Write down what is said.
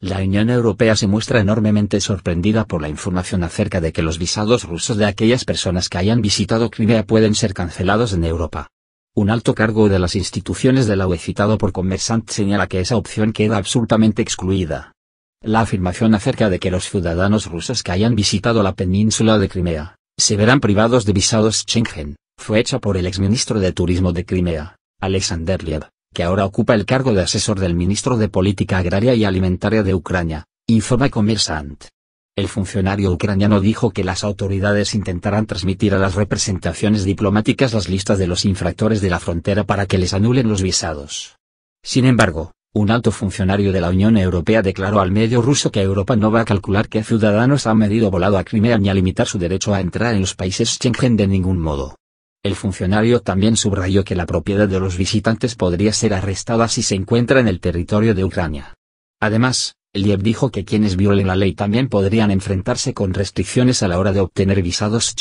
La Unión Europea se muestra enormemente sorprendida por la información acerca de que los visados rusos de aquellas personas que hayan visitado Crimea pueden ser cancelados en Europa. Un alto cargo de las instituciones de la UE citado por Comersant señala que esa opción queda absolutamente excluida. La afirmación acerca de que los ciudadanos rusos que hayan visitado la península de Crimea, se verán privados de visados Schengen, fue hecha por el exministro de Turismo de Crimea, Alexander Lieb que ahora ocupa el cargo de asesor del ministro de Política Agraria y Alimentaria de Ucrania, informa Comersant. El funcionario ucraniano dijo que las autoridades intentarán transmitir a las representaciones diplomáticas las listas de los infractores de la frontera para que les anulen los visados. Sin embargo, un alto funcionario de la Unión Europea declaró al medio ruso que Europa no va a calcular qué ciudadanos han medido volado a Crimea ni a limitar su derecho a entrar en los países Schengen de ningún modo. El funcionario también subrayó que la propiedad de los visitantes podría ser arrestada si se encuentra en el territorio de Ucrania. Además, Liev dijo que quienes violen la ley también podrían enfrentarse con restricciones a la hora de obtener visados